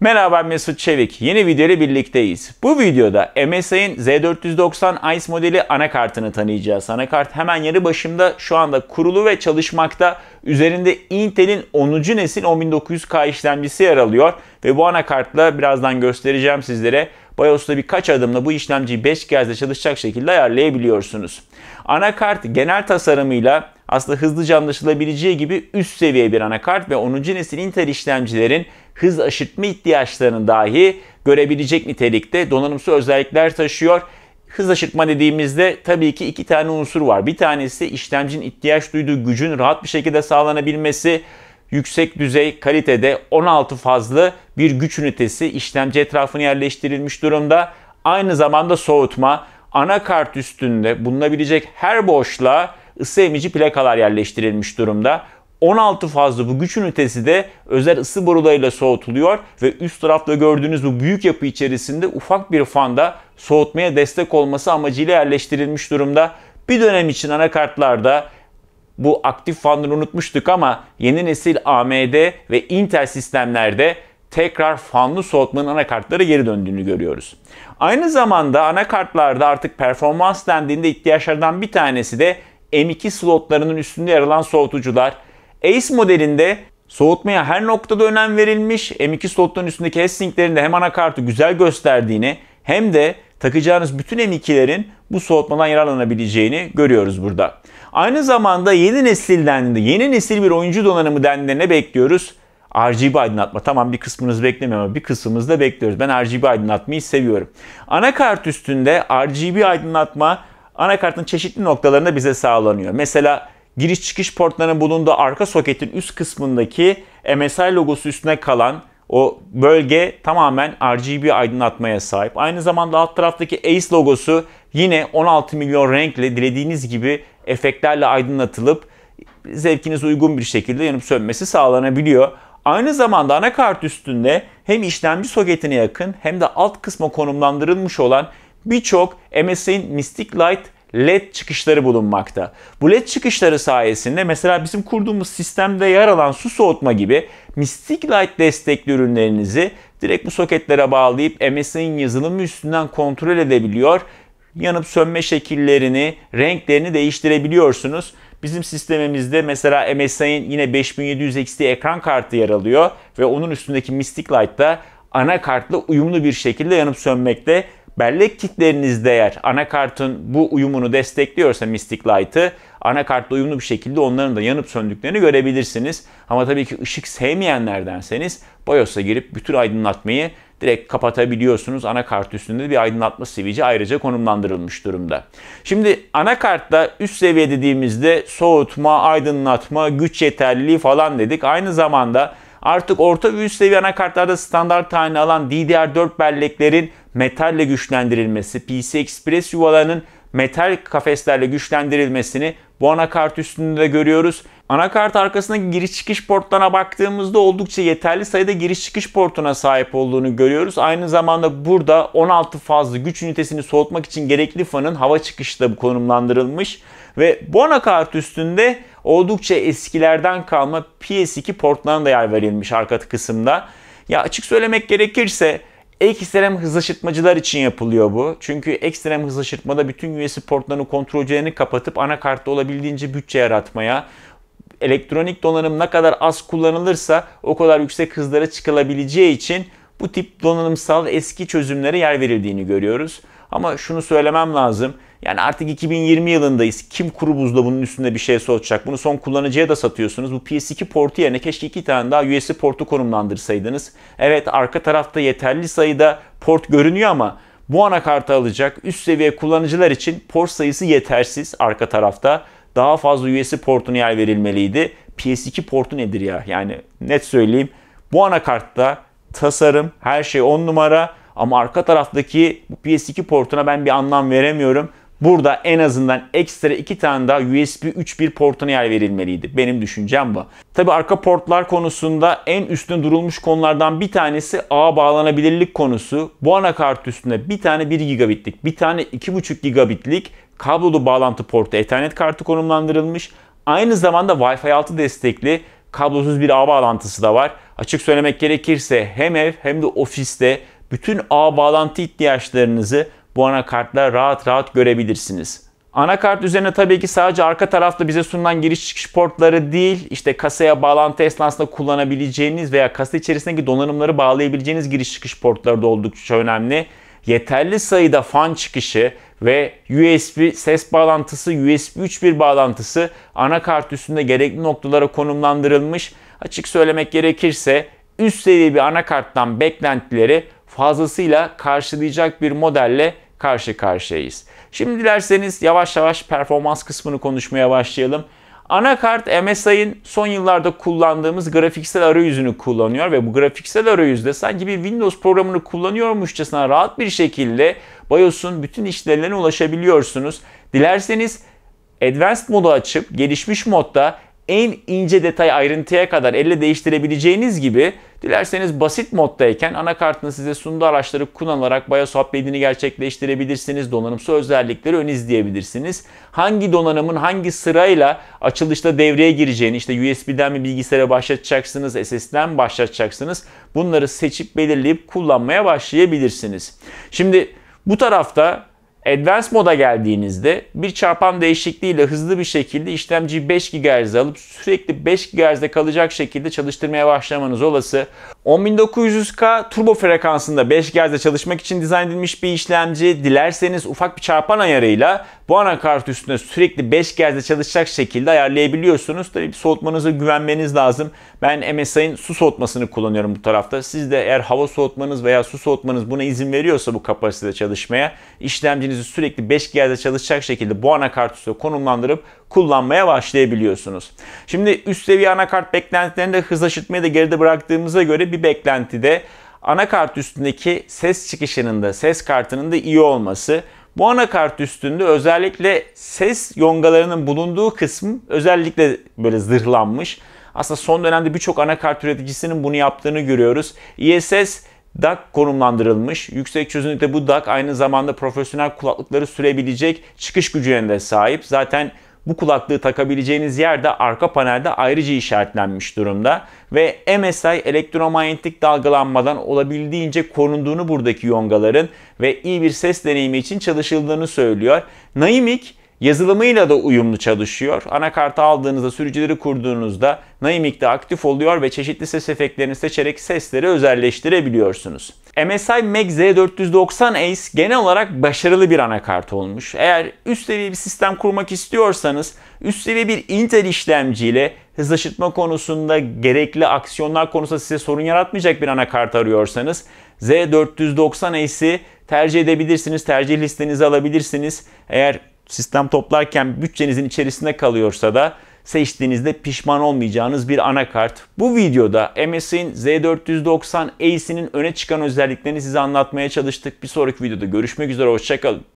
Merhaba Mesut Çevik. Yeni video birlikteyiz. Bu videoda MSI'nin Z490 Ice modeli anakartını tanıyacağız. Anakart hemen yarı başımda şu anda kurulu ve çalışmakta. Üzerinde Intel'in 10. nesil 10900K işlemcisi yer alıyor. Ve bu anakartla birazdan göstereceğim sizlere. BIOS'ta birkaç adımla bu işlemciyi 5 GHz'de çalışacak şekilde ayarlayabiliyorsunuz. Anakart genel tasarımıyla aslında hızlıca anlaşılabileceği gibi üst seviye bir anakart ve 10. nesil Intel işlemcilerin hız aşırtma ihtiyaçlarını dahi görebilecek nitelikte donanımsal özellikler taşıyor. Hız aşırtma dediğimizde tabii ki iki tane unsur var. Bir tanesi işlemcinin ihtiyaç duyduğu gücün rahat bir şekilde sağlanabilmesi, yüksek düzey kalitede 16 fazlı bir güç ünitesi işlemci etrafına yerleştirilmiş durumda. Aynı zamanda soğutma, anakart üstünde bulunabilecek her boşluğa ısı emici plakalar yerleştirilmiş durumda. 16 fazla bu güç ünitesi de özel ısı borularıyla soğutuluyor ve üst tarafta gördüğünüz bu büyük yapı içerisinde ufak bir fanda soğutmaya destek olması amacıyla yerleştirilmiş durumda. Bir dönem için anakartlarda bu aktif fanları unutmuştuk ama yeni nesil AMD ve Intel sistemlerde tekrar fanlı soğutmanın anakartlara geri döndüğünü görüyoruz. Aynı zamanda anakartlarda artık performans dendiğinde ihtiyaçlardan bir tanesi de M2 slotlarının üstünde yer alan soğutucular. Ace modelinde soğutmaya her noktada önem verilmiş. M2 slotların üstündeki Hessing'lerin de hem anakartı güzel gösterdiğini hem de takacağınız bütün M2'lerin bu soğutmadan yararlanabileceğini görüyoruz burada. Aynı zamanda yeni nesil dendi. Yeni nesil bir oyuncu donanımı dendi. Ne bekliyoruz? RGB aydınlatma. Tamam bir kısmınız beklemiyor ama bir kısmımızda bekliyoruz. Ben RGB aydınlatmayı seviyorum. Anakart üstünde RGB aydınlatma anakartın çeşitli noktalarında bize sağlanıyor. Mesela giriş çıkış portlarının bulunduğu arka soketin üst kısmındaki MSI logosu üstüne kalan o bölge tamamen RGB aydınlatmaya sahip. Aynı zamanda alt taraftaki Ace logosu yine 16 milyon renkle dilediğiniz gibi efektlerle aydınlatılıp zevkiniz uygun bir şekilde yanıp sönmesi sağlanabiliyor. Aynı zamanda anakart üstünde hem işlemci soketine yakın hem de alt kısma konumlandırılmış olan birçok MSI'nin Mystic Light LED çıkışları bulunmakta. Bu LED çıkışları sayesinde mesela bizim kurduğumuz sistemde yer alan su soğutma gibi Mystic Light destekli ürünlerinizi direkt bu soketlere bağlayıp MSI'nin yazılımı üstünden kontrol edebiliyor. Yanıp sönme şekillerini, renklerini değiştirebiliyorsunuz. Bizim sistemimizde mesela MSI'nin yine 5700 XT ekran kartı yer alıyor ve onun üstündeki Mystic Light da anakartla uyumlu bir şekilde yanıp sönmekte. Bellek kitlerinizde eğer anakartın bu uyumunu destekliyorsa Mystic Light'ı anakartla uyumlu bir şekilde onların da yanıp söndüklerini görebilirsiniz. Ama tabii ki ışık sevmeyenlerdenseniz BIOS'a girip bütün aydınlatmayı direkt kapatabiliyorsunuz. Anakart üstünde bir aydınlatma sivici ayrıca konumlandırılmış durumda. Şimdi anakartta üst seviye dediğimizde soğutma, aydınlatma, güç yeterliliği falan dedik. Aynı zamanda Artık orta ve üst seviye anakartlarda standart tane alan DDR4 belleklerin metalle güçlendirilmesi, PC Express yuvalarının metal kafeslerle güçlendirilmesini bu anakart üstünde de görüyoruz. Anakart arkasındaki giriş çıkış portlarına baktığımızda oldukça yeterli sayıda giriş çıkış portuna sahip olduğunu görüyoruz. Aynı zamanda burada 16 fazlı güç ünitesini soğutmak için gerekli fanın hava çıkışı da konumlandırılmış. Ve bu anakart üstünde Oldukça eskilerden kalma PS2 portlarına da yer verilmiş arka kısımda. Ya açık söylemek gerekirse ekstrem hızlaştırmacılar için yapılıyor bu. Çünkü ekstrem hızlaştırmada bütün USB portlarının kontrolcülerini kapatıp anakartta olabildiğince bütçe yaratmaya, elektronik donanım ne kadar az kullanılırsa o kadar yüksek hızlara çıkılabileceği için bu tip donanımsal eski çözümlere yer verildiğini görüyoruz. Ama şunu söylemem lazım. Yani artık 2020 yılındayız. Kim kuru bunun üstünde bir şey soğutacak? Bunu son kullanıcıya da satıyorsunuz. Bu PS2 portu yerine keşke iki tane daha USB portu konumlandırsaydınız. Evet arka tarafta yeterli sayıda port görünüyor ama bu anakartı alacak üst seviye kullanıcılar için port sayısı yetersiz arka tarafta. Daha fazla USB portuna yer verilmeliydi. PS2 portu nedir ya? Yani net söyleyeyim. Bu anakartta tasarım her şey 10 numara ama arka taraftaki bu PS2 portuna ben bir anlam veremiyorum. Burada en azından ekstra iki tane daha USB 3.1 portuna yer verilmeliydi. Benim düşüncem bu. Tabi arka portlar konusunda en üstüne durulmuş konulardan bir tanesi ağ bağlanabilirlik konusu. Bu anakart üstünde bir tane 1 gigabitlik, bir tane 2.5 gigabitlik kablolu bağlantı portu Ethernet kartı konumlandırılmış. Aynı zamanda Wi-Fi 6 destekli kablosuz bir ağ bağlantısı da var. Açık söylemek gerekirse hem ev hem de ofiste bütün ağ bağlantı ihtiyaçlarınızı bu anakartla rahat rahat görebilirsiniz. Anakart üzerine tabii ki sadece arka tarafta bize sunulan giriş çıkış portları değil, işte kasaya bağlantı esnasında kullanabileceğiniz veya kasa içerisindeki donanımları bağlayabileceğiniz giriş çıkış portları da oldukça önemli. Yeterli sayıda fan çıkışı ve USB ses bağlantısı, USB 3.1 bağlantısı anakart üstünde gerekli noktalara konumlandırılmış. Açık söylemek gerekirse üst seviye bir anakarttan beklentileri fazlasıyla karşılayacak bir modelle karşı karşıyayız. Şimdi dilerseniz yavaş yavaş performans kısmını konuşmaya başlayalım. Anakart MSI'ın son yıllarda kullandığımız grafiksel arayüzünü kullanıyor ve bu grafiksel arayüzde sanki bir Windows programını kullanıyormuşçasına rahat bir şekilde BIOS'un bütün işlerine ulaşabiliyorsunuz. Dilerseniz Advanced modu açıp gelişmiş modda en ince detay ayrıntıya kadar elle değiştirebileceğiniz gibi dilerseniz basit moddayken anakartın size sunduğu araçları kullanarak BIOS upgrade'ini gerçekleştirebilirsiniz. Donanımsal özellikleri ön izleyebilirsiniz. Hangi donanımın hangi sırayla açılışta devreye gireceğini işte USB'den mi bilgisayara başlatacaksınız, SSD'den mi başlatacaksınız bunları seçip belirleyip kullanmaya başlayabilirsiniz. Şimdi bu tarafta Advanced moda geldiğinizde bir çarpan değişikliğiyle hızlı bir şekilde işlemci 5 GHz alıp sürekli 5 GHz'de kalacak şekilde çalıştırmaya başlamanız olası. 10900K turbo frekansında 5 GHz'de çalışmak için dizayn edilmiş bir işlemci. Dilerseniz ufak bir çarpan ayarıyla bu anakart üstüne sürekli 5 GHz'de çalışacak şekilde ayarlayabiliyorsunuz. Tabii soğutmanıza güvenmeniz lazım. Ben MSI'ın su soğutmasını kullanıyorum bu tarafta. Siz de eğer hava soğutmanız veya su soğutmanız buna izin veriyorsa bu kapasitede çalışmaya işlemciniz ürünlerinizi sürekli 5 GHz'e çalışacak şekilde bu anakart üstüne konumlandırıp kullanmaya başlayabiliyorsunuz. Şimdi üst seviye anakart beklentilerini de hızlaştırmayı da geride bıraktığımıza göre bir beklenti beklentide anakart üstündeki ses çıkışının da ses kartının da iyi olması. Bu anakart üstünde özellikle ses yongalarının bulunduğu kısım özellikle böyle zırhlanmış. Aslında son dönemde birçok anakart üreticisinin bunu yaptığını görüyoruz. ISS DAC konumlandırılmış. Yüksek çözünürlükte bu DAC aynı zamanda profesyonel kulaklıkları sürebilecek çıkış gücüne de sahip. Zaten bu kulaklığı takabileceğiniz yerde arka panelde ayrıca işaretlenmiş durumda ve MSI elektromanyetik dalgalanmadan olabildiğince korunduğunu buradaki yongaların ve iyi bir ses deneyimi için çalışıldığını söylüyor. Naimik Yazılımıyla da uyumlu çalışıyor. Anakartı aldığınızda, sürücüleri kurduğunuzda Naimic'de aktif oluyor ve çeşitli ses efektlerini seçerek sesleri özelleştirebiliyorsunuz. MSI Mag Z490 Ace genel olarak başarılı bir anakart olmuş. Eğer üst seviye bir sistem kurmak istiyorsanız üst seviye bir Intel işlemciyle hızlaştırma konusunda gerekli aksiyonlar konusunda size sorun yaratmayacak bir anakart arıyorsanız Z490 Ace'i tercih edebilirsiniz. Tercih listenizi alabilirsiniz. Eğer sistem toplarken bütçenizin içerisinde kalıyorsa da seçtiğinizde pişman olmayacağınız bir anakart. Bu videoda MSI'nin Z490 Ace'inin öne çıkan özelliklerini size anlatmaya çalıştık. Bir sonraki videoda görüşmek üzere, hoşçakalın.